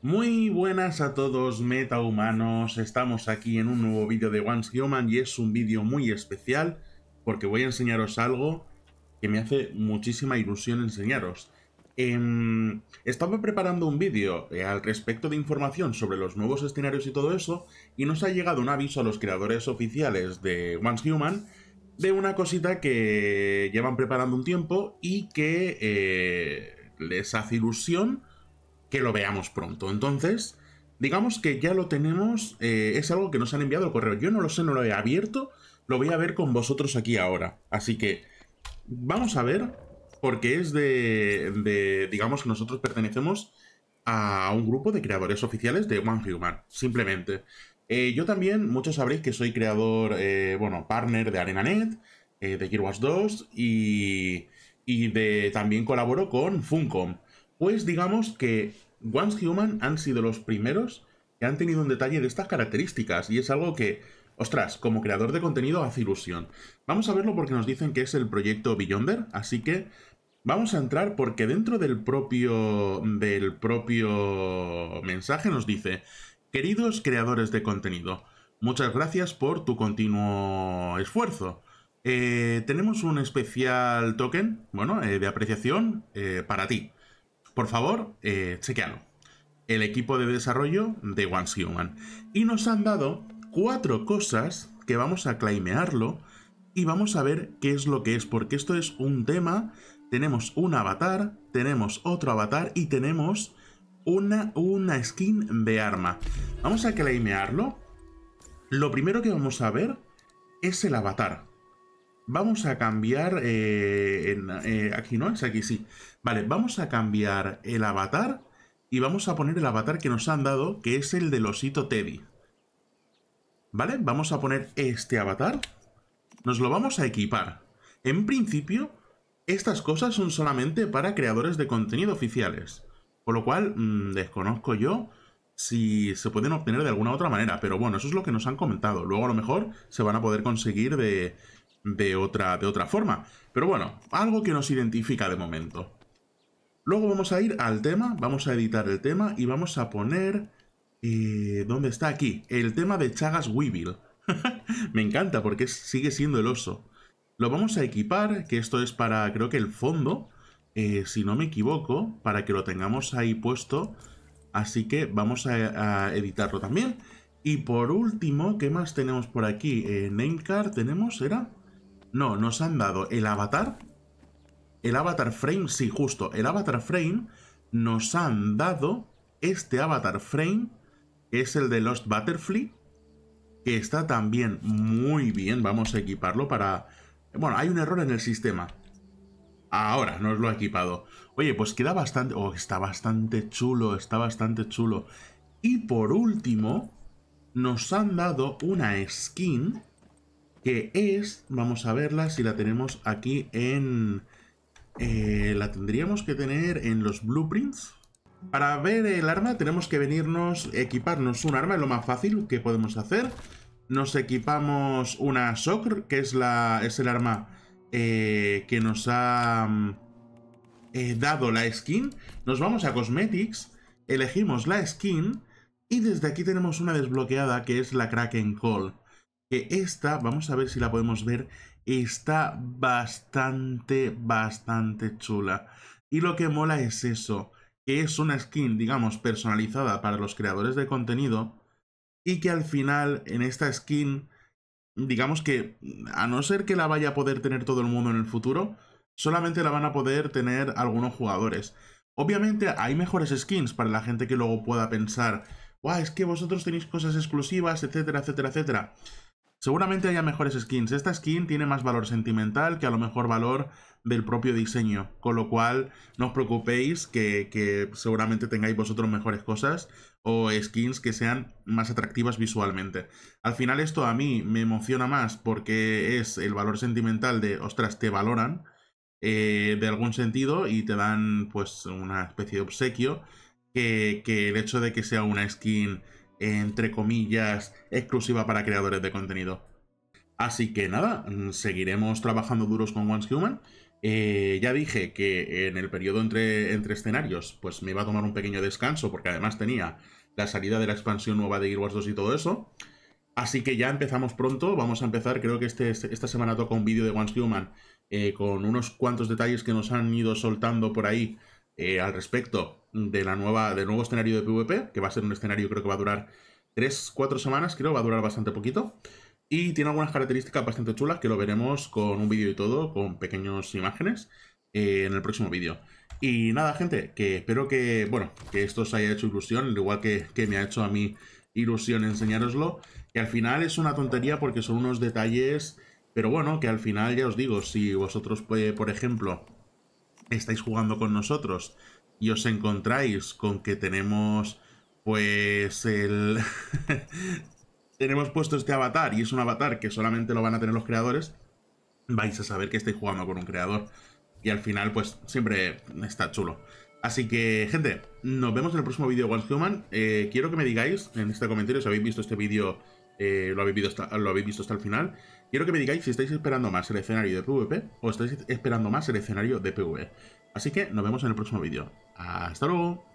Muy buenas a todos metahumanos, estamos aquí en un nuevo vídeo de One Human y es un vídeo muy especial porque voy a enseñaros algo que me hace muchísima ilusión enseñaros. Em, estaba preparando un vídeo eh, al respecto de información sobre los nuevos escenarios y todo eso y nos ha llegado un aviso a los creadores oficiales de One Human de una cosita que llevan preparando un tiempo y que eh, les hace ilusión que lo veamos pronto. Entonces, digamos que ya lo tenemos, eh, es algo que nos han enviado el correo. Yo no lo sé, no lo he abierto, lo voy a ver con vosotros aquí ahora. Así que vamos a ver, porque es de, digamos que nosotros pertenecemos a un grupo de creadores oficiales de One Human, simplemente. Eh, yo también, muchos sabréis que soy creador, eh, bueno, partner de ArenaNet, de Gearwatch 2 y, y de, también colaboro con Funcom. Pues digamos que Once Human han sido los primeros que han tenido un detalle de estas características y es algo que, ostras, como creador de contenido hace ilusión. Vamos a verlo porque nos dicen que es el proyecto Beyonder, así que vamos a entrar porque dentro del propio del propio mensaje nos dice, queridos creadores de contenido, muchas gracias por tu continuo esfuerzo. Eh, tenemos un especial token, bueno, eh, de apreciación eh, para ti. Por favor, eh, chequealo. El equipo de desarrollo de one Human. Y nos han dado cuatro cosas que vamos a claimearlo y vamos a ver qué es lo que es, porque esto es un tema. Tenemos un avatar, tenemos otro avatar y tenemos una, una skin de arma. Vamos a claimearlo. Lo primero que vamos a ver es el avatar. Vamos a cambiar... Eh, eh, aquí no, es aquí sí. Vale, vamos a cambiar el avatar y vamos a poner el avatar que nos han dado, que es el del osito Teddy. ¿Vale? Vamos a poner este avatar. Nos lo vamos a equipar. En principio, estas cosas son solamente para creadores de contenido oficiales. Por lo cual, mm, desconozco yo si se pueden obtener de alguna otra manera. Pero bueno, eso es lo que nos han comentado. Luego a lo mejor se van a poder conseguir de, de otra, de otra forma. Pero bueno, algo que nos identifica de momento. Luego vamos a ir al tema, vamos a editar el tema y vamos a poner... Eh, ¿Dónde está aquí? El tema de Chagas Weevil. Me encanta porque sigue siendo el oso. Lo vamos a equipar, que esto es para creo que el fondo, eh, si no me equivoco, para que lo tengamos ahí puesto. Así que vamos a, editarlo también. Y por último, ¿qué más tenemos por aquí? Eh, Namecard tenemos, ¿era? No, nos han dado el avatar. El avatar frame, sí, justo. El avatar frame nos han dado este avatar frame, es el de Lost Butterfly, que está también muy bien. Vamos a equiparlo para... Bueno, hay un error en el sistema. Ahora nos lo ha equipado. Oye, pues queda bastante... Oh, está bastante chulo, está bastante chulo. Y por último, nos han dado una skin que es, vamos a verla si la tenemos aquí en... Eh, la tendríamos que tener en los blueprints. Para ver el arma tenemos que venirnos, equiparnos un arma, es lo más fácil que podemos hacer. Nos equipamos una Socr, que es, la, es el arma eh, que nos ha mm, eh, dado la skin. Nos vamos a Cosmetics, elegimos la skin y desde aquí tenemos una desbloqueada que es la Kraken Call que esta, vamos a ver si la podemos ver, está bastante, bastante chula. Y lo que mola es eso, que es una skin, digamos, personalizada para los creadores de contenido y que al final en esta skin, digamos que, a no ser que la vaya a poder tener todo el mundo en el futuro, solamente la van a poder tener algunos jugadores. Obviamente hay mejores skins para la gente que luego pueda pensar, ¡guau! Es que vosotros tenéis cosas exclusivas, etcétera, etcétera, etcétera. Seguramente haya mejores skins. Esta skin tiene más valor sentimental que a lo mejor valor del propio diseño. Con lo cual, no os preocupéis que, seguramente tengáis vosotros mejores cosas o skins que sean más atractivas visualmente. Al final esto a mí me emociona más porque es el valor sentimental de, ostras, te valoran eh, de algún sentido y te dan pues una especie de obsequio que el hecho de que sea una skin entre comillas, exclusiva para creadores de contenido. Así que nada, mm, seguiremos trabajando duros con Once Human. Eh, ya dije que en el periodo entre, entre escenarios, pues me iba a tomar un pequeño descanso, porque además tenía la salida de la expansión nueva de Guild Wars 2 y todo eso. Así que ya empezamos pronto, vamos a empezar, creo que este, este esta semana toca un vídeo de Once Human eh, con unos cuantos detalles que nos han ido soltando por ahí eh, al respecto de la nueva, del nuevo escenario de PvP, que va a ser un escenario creo que va a durar 3-4 semanas, creo, va a durar bastante poquito. Y tiene algunas características bastante chulas que lo veremos con un vídeo y todo, con pequeñas imágenes, eh, en el próximo vídeo. Y nada, gente, que espero que, bueno, que esto os haya hecho ilusión, igual que, que me ha hecho a mí ilusión enseñároslo, que al final es una tontería porque son unos detalles, pero bueno, que al final ya os digo, si vosotros, eh, por ejemplo, estáis jugando con nosotros y os encontráis con que tenemos pues el... tenemos puesto este avatar y es un avatar que solamente lo van a tener los creadores, vais a saber que estáis jugando con un creador. Y al final pues siempre está chulo. Así que, gente, nos vemos en el próximo vídeo de Human. Eh, quiero que me digáis en este comentario si habéis visto este vídeo eh, lo, habéis visto hasta, lo habéis visto hasta el final. Quiero que me digáis si estáis esperando más el escenario de PvP o estáis esperando más el escenario de PvE. Así que nos vemos en el próximo vídeo. ¡Hasta luego!